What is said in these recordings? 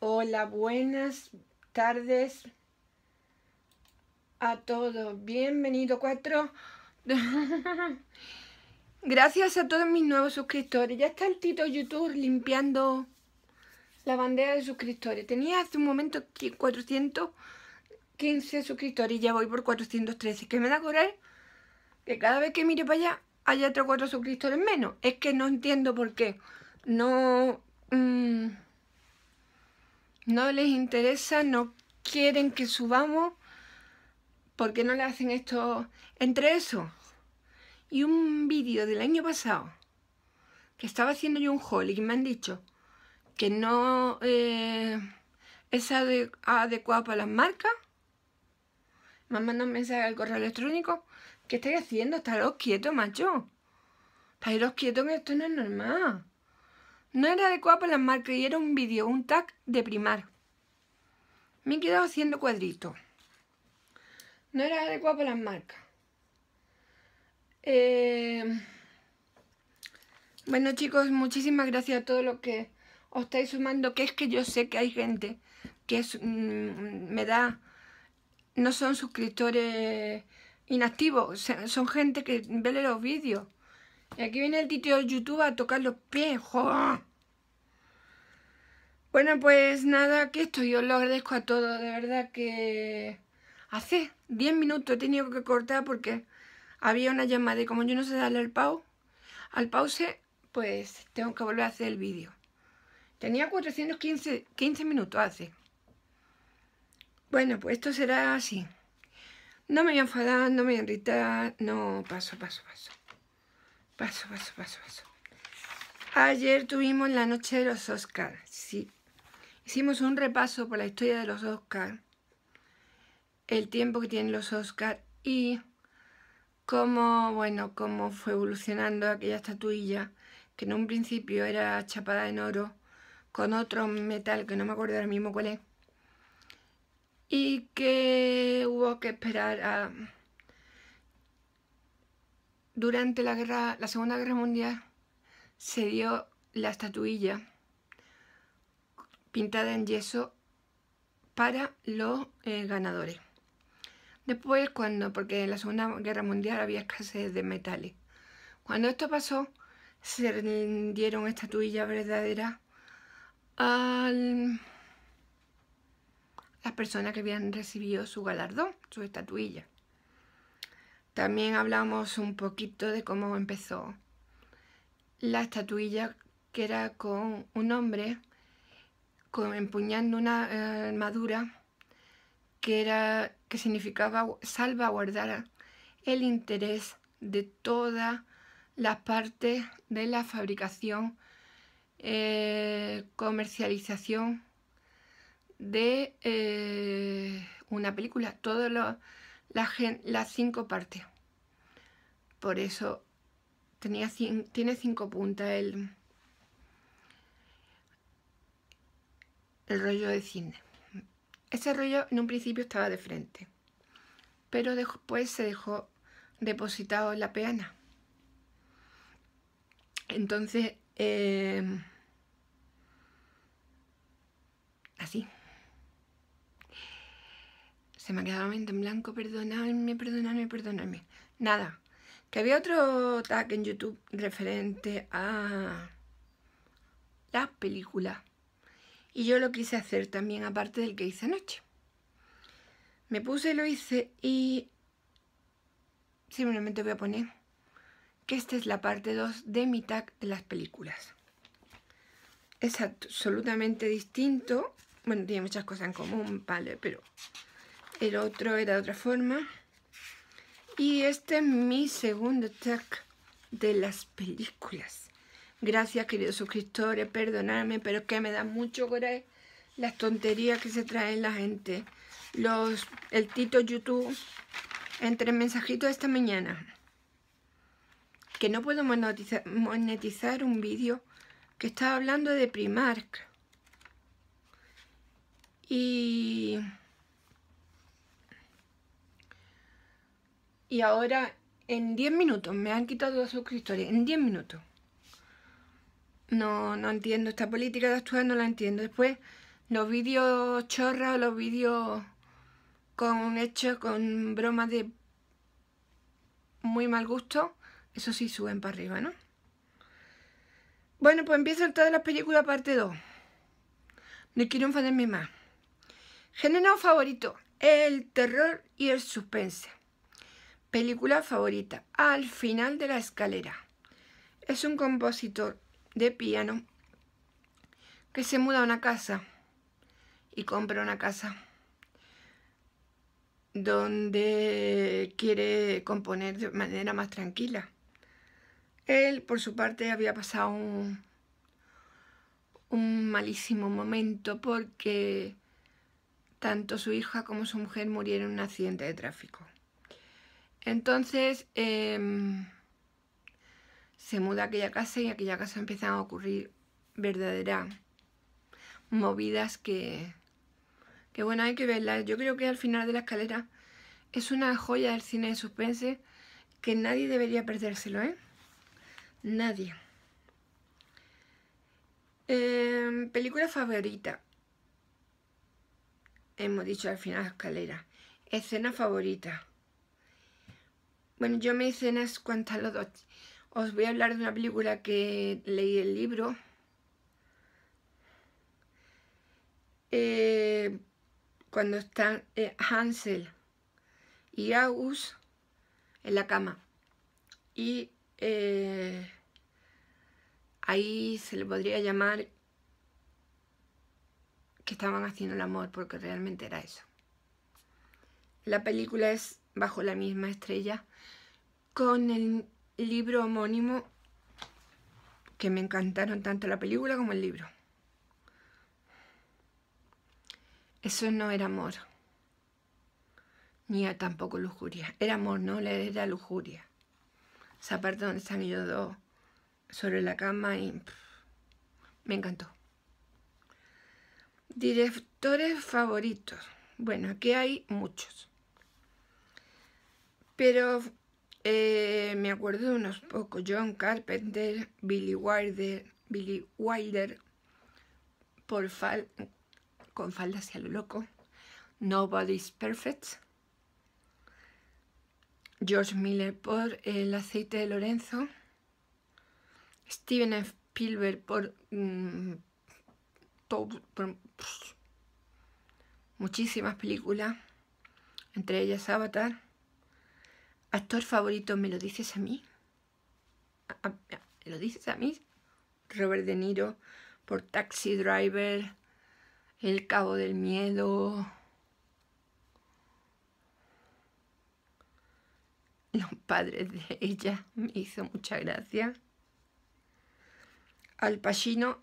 Hola, buenas tardes a todos. Bienvenido, cuatro. Gracias a todos mis nuevos suscriptores. Ya está el Tito YouTube limpiando la bandera de suscriptores. Tenía hace un momento 415 suscriptores y ya voy por 413. Que me da correr? que cada vez que mire para allá hay otros cuatro suscriptores menos. Es que no entiendo por qué. No... Mm, no les interesa, no quieren que subamos, ¿por qué no le hacen esto? Entre eso y un vídeo del año pasado, que estaba haciendo yo un haul y me han dicho que no eh, es adecuado para las marcas, me han mandado un mensaje al correo electrónico, ¿qué estáis haciendo? Estaros quietos, macho. los quietos que esto no es normal. No era adecuado para las marcas y era un vídeo, un tag de primar. Me he quedado haciendo cuadritos. No era adecuado para las marcas. Eh, bueno chicos, muchísimas gracias a todos los que os estáis sumando, que es que yo sé que hay gente que mm, me da, no son suscriptores inactivos, son gente que vele los vídeos. Y aquí viene el título de YouTube a tocar los pies, bueno, pues nada, que esto yo lo agradezco a todos, de verdad que hace 10 minutos he tenido que cortar porque había una llamada y como yo no sé darle al pau, al pause, pues tengo que volver a hacer el vídeo. Tenía 415 minutos hace. Bueno, pues esto será así. No me voy a enfadar, no me voy a irritar, no, paso, paso, paso. Paso, paso, paso, paso. Ayer tuvimos la noche de los Oscars. Hicimos un repaso por la historia de los Oscars, el tiempo que tienen los Oscars y cómo, bueno, cómo fue evolucionando aquella estatuilla que en un principio era chapada en oro con otro metal que no me acuerdo ahora mismo cuál es y que hubo que esperar a... Durante la, guerra, la Segunda Guerra Mundial se dio la estatuilla pintada en yeso para los eh, ganadores. Después, cuando, porque en la Segunda Guerra Mundial había escasez de metales. Cuando esto pasó, se dieron estatuillas verdaderas a las personas que habían recibido su galardón, su estatuilla. También hablamos un poquito de cómo empezó la estatuilla que era con un hombre empuñando una eh, armadura que, era, que significaba salvaguardar el interés de todas las partes de la fabricación, eh, comercialización de eh, una película, todas las cinco partes. Por eso tenía, tiene cinco puntas el, el rollo de cine. Ese rollo en un principio estaba de frente, pero después se dejó depositado en la peana. Entonces, em, así. Se me ha quedado la mente en blanco, perdonadme, perdonadme, perdonadme. Nada, que había otro tag en YouTube referente a las películas y yo lo quise hacer también, aparte del que hice anoche. Me puse y lo hice y simplemente voy a poner que esta es la parte 2 de mi tag de las películas. Es absolutamente distinto. Bueno, tiene muchas cosas en común, vale, pero el otro era de otra forma. Y este es mi segundo tag de las películas. Gracias, queridos suscriptores, perdonadme, pero es que me da mucho coraje las tonterías que se traen la gente. Los, el Tito YouTube, entre mensajitos esta mañana, que no puedo monetizar, un vídeo que estaba hablando de Primark. Y... Y ahora, en 10 minutos, me han quitado los suscriptores, en 10 minutos. No, no entiendo esta política de actuar, no la entiendo. Después, los vídeos chorras, los vídeos con hechos, con bromas de muy mal gusto, eso sí suben para arriba, ¿no? Bueno, pues empiezo el todas las películas parte 2. No quiero enfadarme más. Género favorito, el terror y el suspense. Película favorita, Al final de la escalera. Es un compositor de piano que se muda a una casa y compra una casa donde quiere componer de manera más tranquila. Él, por su parte, había pasado un, malísimo momento porque tanto su hija como su mujer murieron en un accidente de tráfico. Entonces, em, se muda a aquella casa y en aquella casa empiezan a ocurrir verdaderas movidas que, que bueno, hay que verlas. Yo creo que al final de la escalera es una joya del cine de suspense que nadie debería perdérselo, ¿eh? Nadie. Em, película favorita. Hemos dicho al final de la escalera. Escena favorita. Bueno, yo mi escena es cuantas los dos os voy a hablar de una película que leí el libro. Eh, cuando están eh, Hansel y Agus en la cama. Y eh, ahí se le podría llamar que estaban haciendo el amor, porque realmente era eso. La película es Bajo la misma estrella, con el libro homónimo que me encantaron tanto la película como el libro. Eso no era amor, ni tampoco lujuria. Era amor, no era lujuria. Esa parte donde están ellos dos sobre la cama y me encantó. Directores favoritos. Bueno, aquí hay muchos. Pero eh, me acuerdo de unos pocos, John Carpenter, Billy Wilder, Billy Wilder, por fal con falda hacia lo loco, Nobody's Perfect, George Miller por El aceite de Lorenzo, Steven Spielberg por, mm, muchísimas películas, entre ellas Avatar, actor favorito, ¿me lo dices a mí? ¿A, me lo dices a mí? Robert De Niro por Taxi Driver, El Cabo del Miedo. Los padres de ella me hizo mucha gracia. Al Pacino,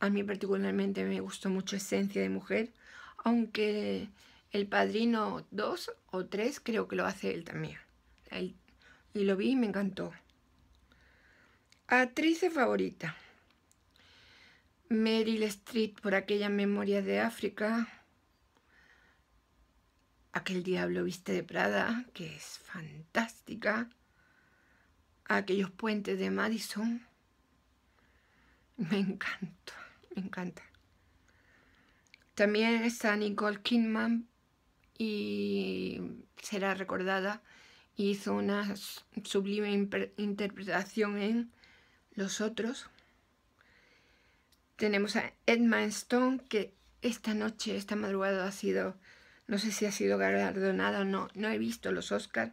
a mí particularmente me gustó mucho Esencia de Mujer, aunque El Padrino 2 o 3 creo que lo hace él también y lo vi y me encantó. Actriz favorita. Meryl Streep por aquellas memorias de África. Aquel diablo viste de Prada, que es fantástica. Aquellos puentes de Madison. Me encanta, me encanta. También está Nicole Kidman y será recordada hizo una sublime interpretación en Los Otros. Tenemos a Edmund Stone, que esta noche, esta madrugada ha sido, no sé si ha sido galardonada o no, no he visto los Oscar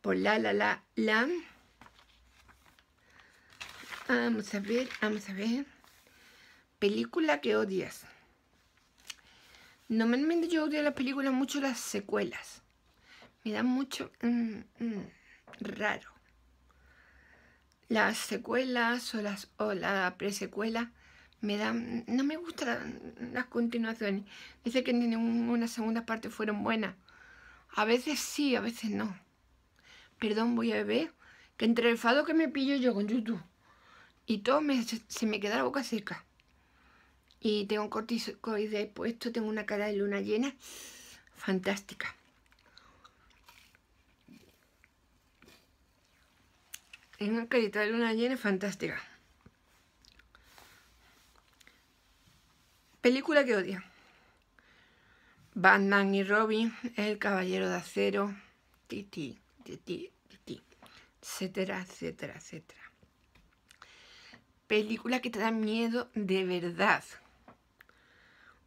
por La La La La. Vamos a ver, vamos a ver. Película que odias. Normalmente yo odio las películas mucho las secuelas me dan mucho mm, mm, raro. Las secuelas o, las, o la presecuela me dan, no me gustan las continuaciones. Dice que ni una segunda parte fueron buenas. A veces sí, a veces no. Perdón, voy a beber, que entre el fado que me pillo yo con YouTube y todo se me queda la boca seca. Y tengo un corticoide puesto, tengo una cara de luna llena fantástica. una carita de luna llena fantástica. Película que odia. Batman y Robin, El Caballero de Acero, Titi, Titi, Titi, etcétera, etcétera, etcétera. Película que te da miedo de verdad.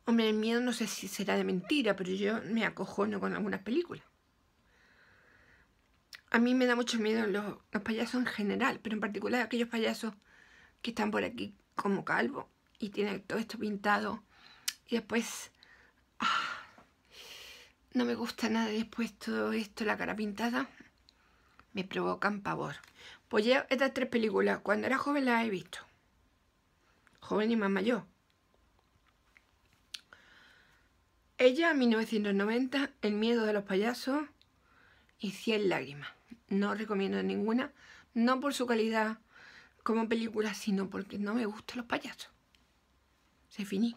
Hombre, el miedo no sé si será de mentira, pero yo me acojono con algunas películas a mí me da mucho miedo los, payasos en general, pero en particular aquellos payasos que están por aquí como calvo y tienen todo esto pintado y después ah, no me gusta nada después todo esto, la cara pintada, me provocan pavor. Pues ya estas tres películas, cuando era joven las he visto. Joven y más mayor. Ella, 1990, El miedo de los payasos y Cien lágrimas no recomiendo ninguna, no por su calidad como película, sino porque no me gustan los payasos. Se finí.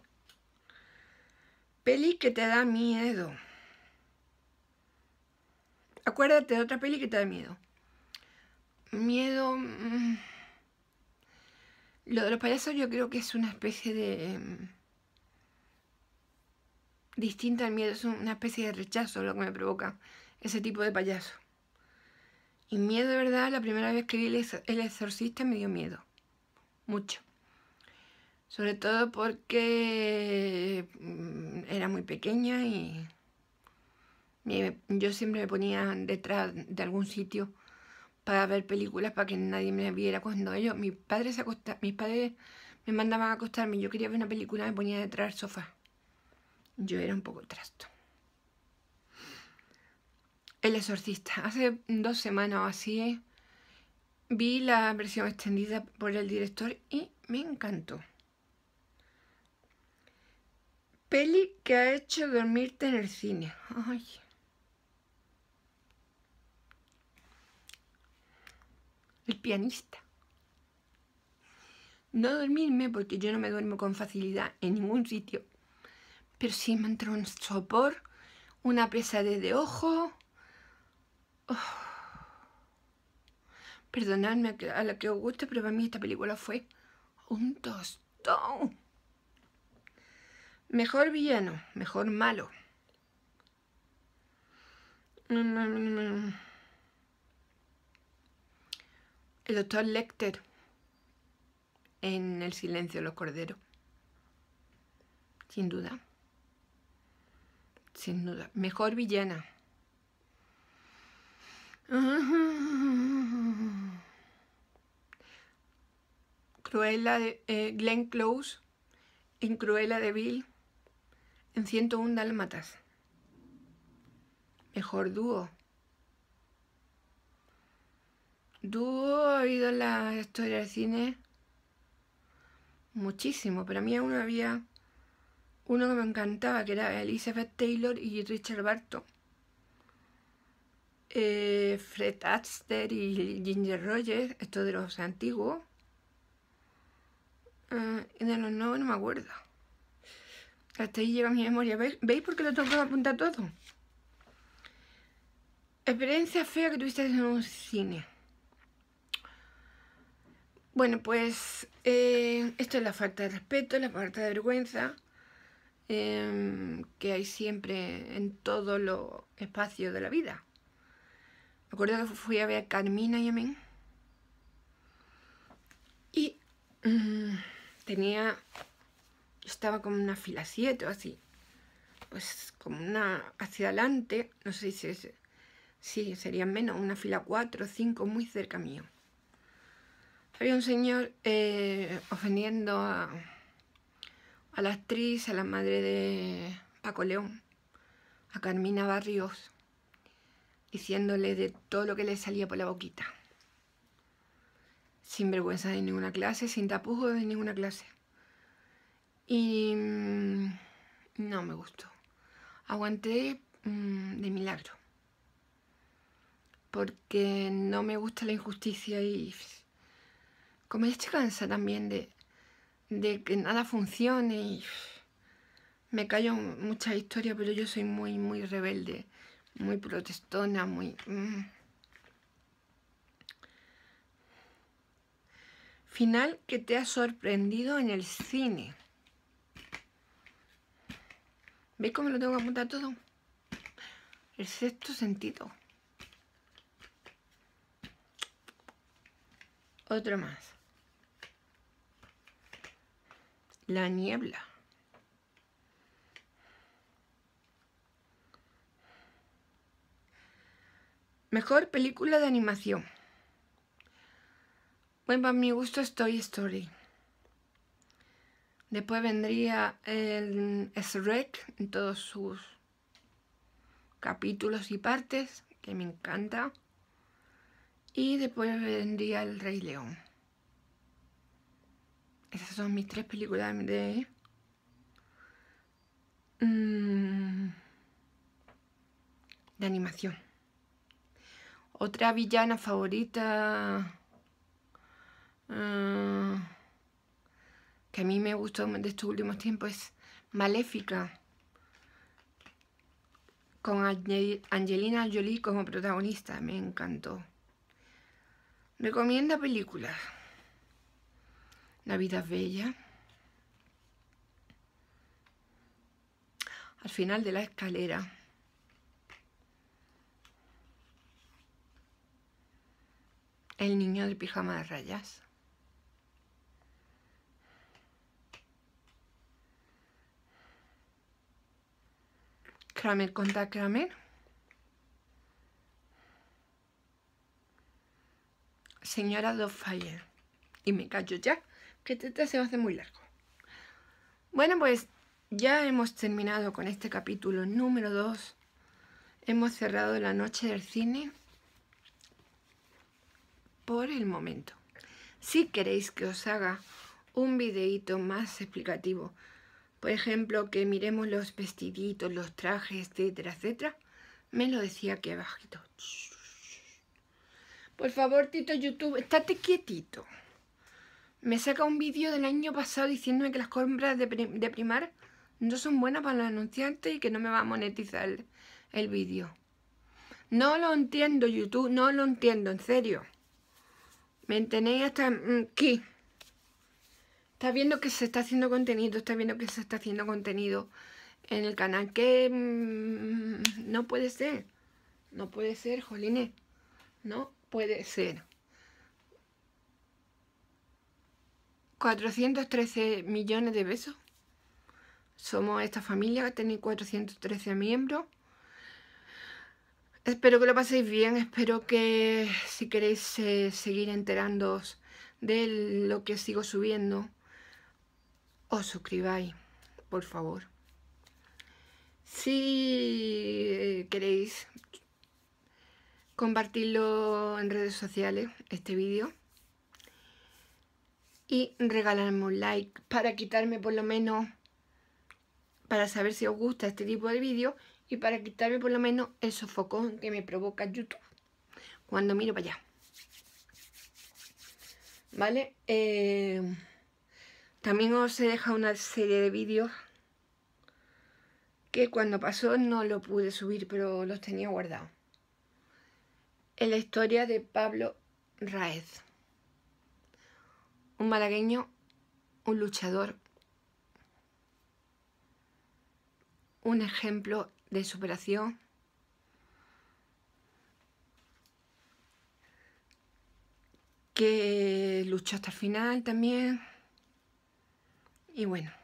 Peli que te da miedo. Acuérdate de otra peli que te da miedo. Miedo... Mm. Lo de los payasos yo creo que es una especie de... Em, distinta al miedo, es una especie de rechazo lo que me provoca ese tipo de payaso. Y miedo de verdad, la primera vez que vi El Exorcista me dio miedo. Mucho. Sobre todo porque mm, era muy pequeña y yo siempre me ponía detrás de algún sitio para ver películas para que nadie me viera cuando ellos, mis padres se mis padres me mandaban a acostarme, yo quería ver una película, me ponía detrás del sofá. Yo era un poco trasto. El exorcista. Hace dos semanas o así eh, vi la versión extendida por el director y me encantó. Peli que ha hecho dormirte en el cine. El pianista. No dormirme porque yo no me duermo con facilidad en ningún sitio. Pero sí me entró un sopor, una presa de ojo Oh. Perdonadme a la que os guste, pero para mí esta película fue un tostón. Mejor villano, mejor malo. El doctor Lecter en El silencio de los corderos. Sin duda. Sin duda. Mejor villana. Cruella de eh, Glenn Close, en Cruella de Bill, en 101 Dálmatas. Mejor dúo. Dúo ha habido en la historia del cine muchísimo, pero a mí aún había uno que me encantaba, que era Elizabeth Taylor y Richard Barton. Eh, Fred Astaire y Ginger Rogers, esto de los antiguos. Eh, y de los nuevos no me acuerdo. Hasta ahí llega mi memoria. ¿Veis, por qué lo tengo que apuntar todo? Experiencia fea que tuviste en un cine. Bueno, pues eh, esto es la falta de respeto, la falta de vergüenza que hay siempre en todos los espacios de la vida. Me acuerdo que fui a ver a Carmina y mí, Y mm, tenía... estaba como una fila 7 o así. Pues como una hacia adelante. No sé si sería menos. Una fila 4 o 5 muy cerca mío. Había un señor eh, ofendiendo a la actriz, a la madre de Paco León, a Carmina Barrios diciéndole de todo lo que le salía por la boquita. Sin vergüenza de ninguna clase, sin tapujos de ninguna clase. Y mm, no me gustó. Aguanté mm, de milagro. Porque no me gusta la injusticia y... Como ya estoy cansa también de, de que nada funcione y... Me callo muchas historias, pero yo soy muy, muy rebelde muy protestona, muy... Mm. Final que te ha sorprendido en el cine. ¿Veis cómo lo tengo que apuntar todo? El sexto sentido. Otro más. La niebla. Mejor película de animación. Bueno, para mi gusto es Toy Story. Después vendría el Shrek en todos sus capítulos y partes, que me encanta. Y después vendría El Rey León. Esas son mis tres películas de... Mm, de animación. Otra villana favorita eh, que a mí me gustó de estos últimos tiempos es Maléfica. Con Angelina Jolie como protagonista. Me encantó. Recomienda películas. La vida es bella. Al final de la escalera. El niño del pijama de rayas. Kramer contra Kramer. Señora Fire Y me callo ya, que este se hace muy largo. Bueno, pues ya hemos terminado con este capítulo número 2. Hemos cerrado la noche del cine por el momento. Si queréis que os haga un videito más explicativo, por ejemplo, que miremos los vestiditos, los trajes, etcétera, etcétera, me lo decía aquí abajito. Por favor, Tito YouTube, estate quietito. Me saca un vídeo del año pasado diciéndome que las compras de, primar no son buenas para los anunciantes y que no me va a monetizar el, el vídeo. No lo entiendo, YouTube, no lo entiendo, en serio. Me tenéis hasta aquí. Mm, está viendo que se está haciendo contenido, está viendo que se está haciendo contenido en el canal. Que mm, no puede ser. No puede ser, Jolines. No puede ser. 413 millones de besos. Somos esta familia que tiene 413 miembros. Espero que lo paséis bien, espero que si queréis seguir enterándoos de lo que sigo subiendo, os suscribáis, por favor. Si eh, queréis compartirlo en redes sociales, este vídeo, y regalarme un like para quitarme por lo menos, para saber si os gusta este tipo de vídeo y para quitarme por lo menos el sofocón que me provoca YouTube cuando miro para allá. ¿Vale? Eh, también os he dejado una serie de vídeos que cuando pasó no lo pude subir, pero los tenía guardados. En la historia de Pablo Raez. Un malagueño, un luchador, un ejemplo de superación. Que luchó hasta el final también. Y bueno,